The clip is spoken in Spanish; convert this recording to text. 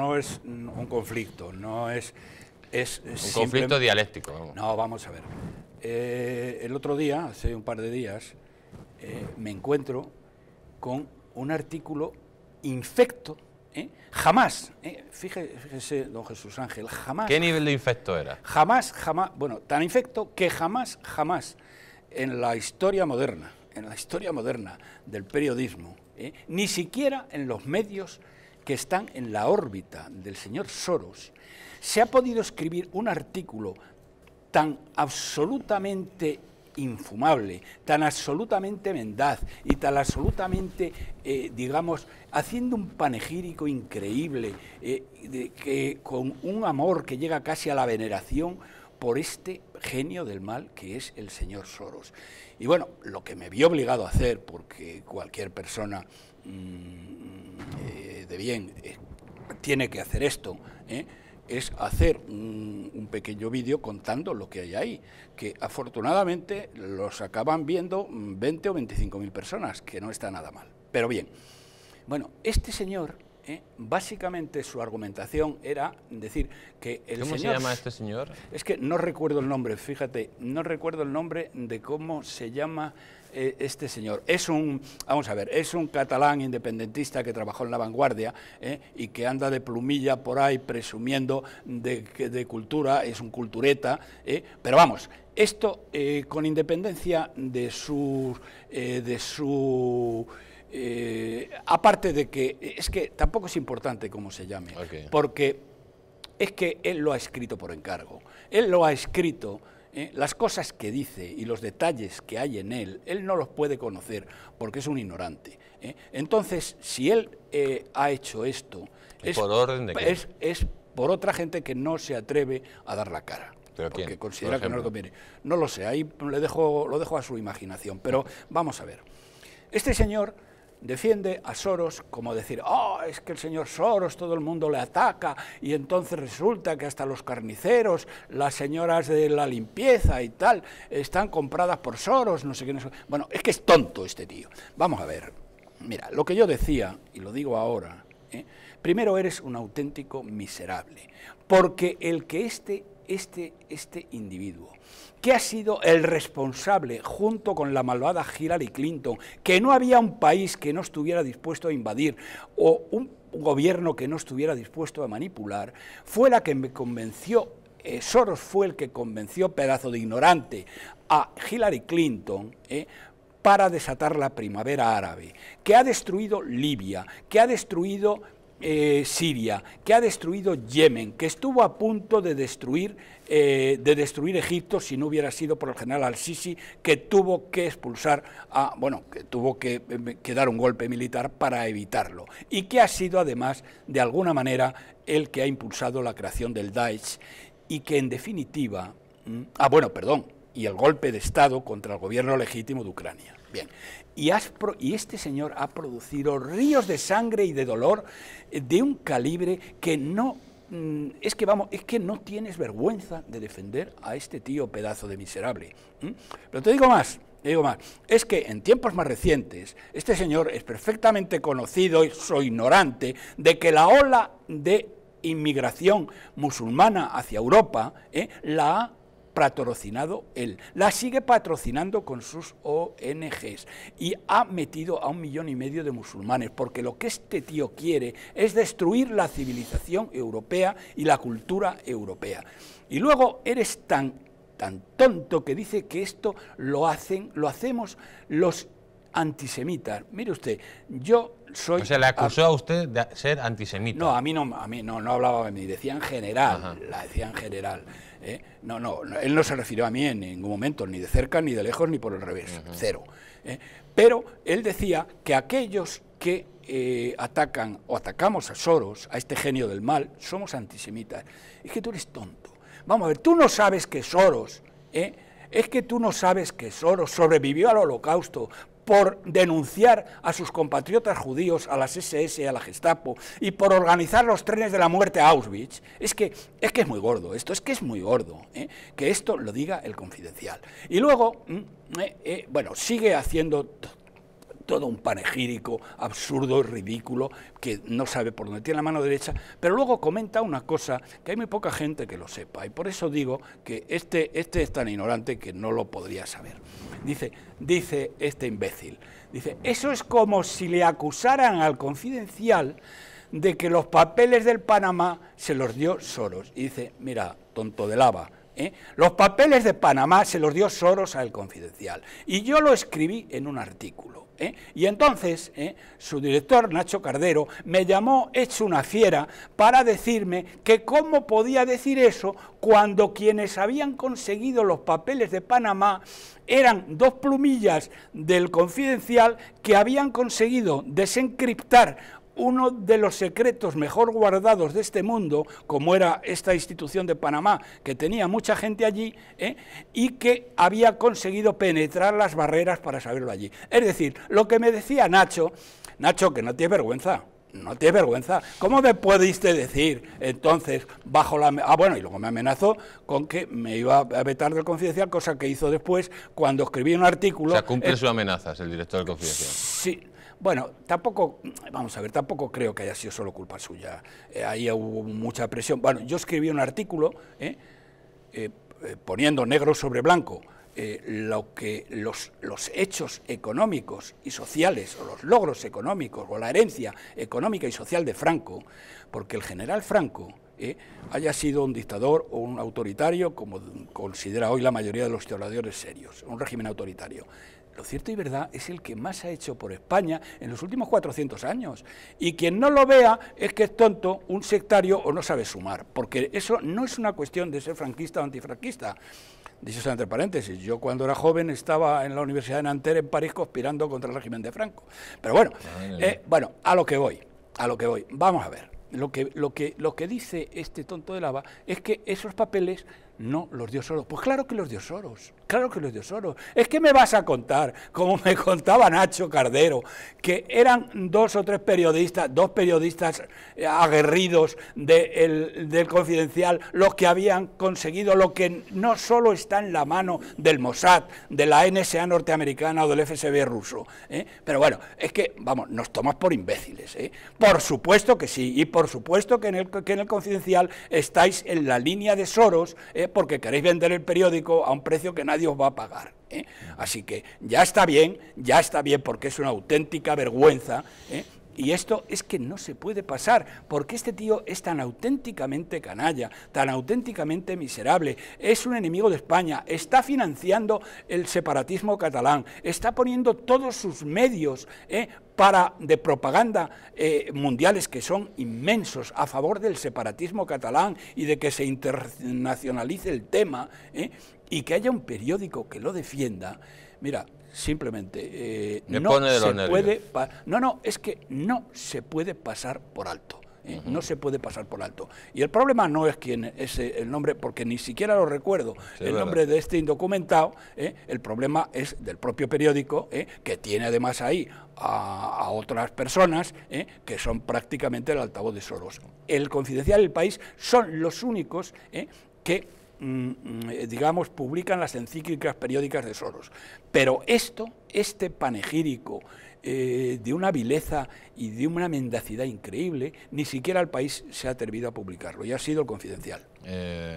No es un conflicto, no es... es un conflicto dialéctico. No, vamos a ver. Eh, el otro día, hace un par de días, eh, me encuentro con un artículo infecto, ¿eh? jamás, fíjese, don Jesús Ángel, jamás... ¿Qué nivel de infecto era? Jamás, jamás, bueno, tan infecto que jamás, jamás, en la historia moderna, en la historia moderna del periodismo, ni siquiera en los medios que están en la órbita del señor Soros, se ha podido escribir un artículo tan absolutamente infumable, tan absolutamente mendaz y tan absolutamente, eh, digamos, haciendo un panegírico increíble, eh, de, que, con un amor que llega casi a la veneración por este genio del mal que es el señor Soros. Y bueno, lo que me vi obligado a hacer, porque cualquier persona eh, de bien, tiene que hacer esto, ¿eh? es hacer un, un pequeño vídeo contando lo que hay ahí, que afortunadamente los acaban viendo 20 o 25 mil personas, que no está nada mal. Pero bien, bueno, este señor ¿eh? básicamente su argumentación era decir que el ¿Cómo se llama este señor? Es que no recuerdo el nombre, fíjate, no recuerdo el nombre de cómo se llama eh, este señor. Es un, vamos a ver, es un catalán independentista que trabajó en la vanguardia ¿eh? y que anda de plumilla por ahí presumiendo de, de cultura, es un cultureta, pero vamos, esto con independencia de su... de su eh, aparte de que es que tampoco es importante cómo se llame, porque es que él lo ha escrito por encargo, él lo ha escrito, eh, las cosas que dice y los detalles que hay en él, él no los puede conocer porque es un ignorante. Eh. Entonces, si él ha hecho esto, es por, orden de por otra gente que no se atreve a dar la cara. ¿Pero porque considera que no lo conviene. No lo sé, ahí le dejo, lo dejo a su imaginación, pero vamos a ver. Este señor defiende a Soros como decir, oh, es que el señor Soros todo el mundo le ataca y entonces resulta que hasta los carniceros, las señoras de la limpieza y tal, están compradas por Soros, no sé qué. Bueno, es que es tonto este tío. Vamos a ver, mira, lo que yo decía, y lo digo ahora, ¿eh? primero eres un auténtico miserable, porque el que este este, este individuo, que ha sido el responsable, junto con la malvada Hillary Clinton, que no había un país que no estuviera dispuesto a invadir o un gobierno que no estuviera dispuesto a manipular, fue la que me convenció, eh, Soros fue el que convenció, pedazo de ignorante, a Hillary Clinton, eh, para desatar la primavera árabe, que ha destruido Libia, que ha destruido eh, Siria, que ha destruido Yemen, que estuvo a punto de destruir, eh, de destruir Egipto si no hubiera sido por el general al-Sisi, que tuvo que expulsar a, bueno, que tuvo que, eh, que dar un golpe militar para evitarlo, y que ha sido además, de alguna manera, el que ha impulsado la creación del Daesh, y que en definitiva, mm, ah, bueno, perdón, y el golpe de Estado contra el gobierno legítimo de Ucrania. Bien, y, este señor ha producido ríos de sangre y de dolor eh, de un calibre que no mm, es que vamos, es que no tienes vergüenza de defender a este tío pedazo de miserable. Pero te digo más, te digo más, es que en tiempos más recientes este señor es perfectamente conocido, soy ignorante, de que la ola de inmigración musulmana hacia Europa ¿eh? la ha patrocinado él, la sigue patrocinando con sus ONGs y ha metido a un millón y medio de musulmanes, porque lo que este tío quiere es destruir la civilización europea y la cultura europea. Y luego eres tan tan tonto que dice que esto lo hacen, lo hacemos los antisemita. Mire usted, yo soy... O sea, le acusó a usted de ser antisemita. No, a mí no, a mí no, no hablaba de mí, decía en general, la decía general. ¿eh? No, no, él no se refirió a mí en ningún momento, ni de cerca, ni de lejos, ni por el revés, cero. ¿eh? Pero él decía que aquellos que eh, atacan o atacamos a Soros, a este genio del mal, somos antisemitas. Es que tú eres tonto. Vamos a ver, tú no sabes que Soros... es que tú no sabes que Soros sobrevivió al holocausto, por denunciar a sus compatriotas judíos, a las SS, a la Gestapo, y por organizar los trenes de la muerte a Auschwitz, es que es, que es muy gordo esto, es que es muy gordo, ¿eh? que esto lo diga el confidencial. Y luego, mm, eh, eh, bueno, sigue haciendo todo un panegírico absurdo y ridículo que no sabe por dónde tiene la mano derecha, pero luego comenta una cosa que hay muy poca gente que lo sepa y por eso digo que este, este es tan ignorante que no lo podría saber. Dice, dice este imbécil, dice, eso es como si le acusaran al confidencial de que los papeles del Panamá se los dio Soros. Y dice, mira, tonto de lava, ¿eh? Los papeles de Panamá se los dio Soros al Confidencial y yo lo escribí en un artículo. ¿eh? Y entonces ¿eh? su director, Nacho Cardero, me llamó hecho una fiera para decirme que cómo podía decir eso cuando quienes habían conseguido los papeles de Panamá eran dos plumillas del Confidencial que habían conseguido desencriptar uno de los secretos mejor guardados de este mundo, como era esta institución de Panamá, que tenía mucha gente allí ¿eh? y que había conseguido penetrar las barreras para saberlo allí. Es decir, lo que me decía Nacho, Nacho, que no tiene vergüenza, no tiene vergüenza. ¿Cómo me pudiste decir entonces bajo la... Ah, bueno, y luego me amenazó con que me iba a vetar del confidencial, cosa que hizo después cuando escribí un artículo... O sea, cumple eh, sus amenazas el director del confidencial. Sí. Bueno, tampoco, vamos a ver, tampoco creo que haya sido solo culpa suya. Eh, ahí hubo mucha presión. Bueno, yo escribí un artículo eh, poniendo negro sobre blanco eh, lo que los, los, hechos económicos y sociales, o los logros económicos, o la herencia económica y social de Franco, porque el general Franco eh, haya sido un dictador o un autoritario, como considera hoy la mayoría de los historiadores serios, un régimen autoritario lo cierto y verdad es el que más ha hecho por España en los últimos 400 años. Y quien no lo vea es que es tonto, un sectario o no sabe sumar, porque eso no es una cuestión de ser franquista o antifranquista. Dicho entre paréntesis, yo cuando era joven estaba en la Universidad de Nanterre, en París, conspirando contra el régimen de Franco. Pero bueno, eh, bueno, a lo que voy, a lo que voy. Vamos a ver. Lo que, lo, que, lo que dice este tonto de lava es que esos papeles no los dio Soros. Pues claro que los dio Soros. Claro que los Soros. Es que me vas a contar, como me contaba Nacho Cardero, que eran dos o tres periodistas, dos periodistas eh, aguerridos del Confidencial, los que habían conseguido lo que no solo está en la mano del Mossad, de la NSA norteamericana o del FSB ruso. ¿eh? Pero bueno, es que, vamos, nos tomas por imbéciles. ¿eh? Por supuesto que sí, y por supuesto que en el, que en el Confidencial estáis en la línea de Soros, ¿eh? porque queréis vender el periódico a un precio que Dios va a pagar. ¿eh? Así que ya está bien, ya está bien, porque es una auténtica vergüenza ¿eh? Y esto es que no se puede pasar, porque este tío es tan auténticamente canalla, tan auténticamente miserable, es un enemigo de España, está financiando el separatismo catalán, está poniendo todos sus medios eh, para, de propaganda eh, mundiales que son inmensos a favor del separatismo catalán y de que se internacionalice el tema eh, y que haya un periódico que lo defienda Mira, simplemente eh, no se puede no no es que no se puede pasar por alto ¿eh? no se puede pasar por alto y el problema no es quién es eh, el nombre porque ni siquiera lo recuerdo el nombre de este indocumentado el problema es del propio periódico que tiene además ahí a, a otras personas que son prácticamente el altavoz de Soros el confidencial del país son los únicos que Mm, eh, digamos, publican las encíclicas periódicas de Soros. Pero esto, este panegírico eh, de una vileza y de una mendacidad increíble, ni siquiera el país se ha atrevido a publicarlo y ha sido el confidencial. Eh,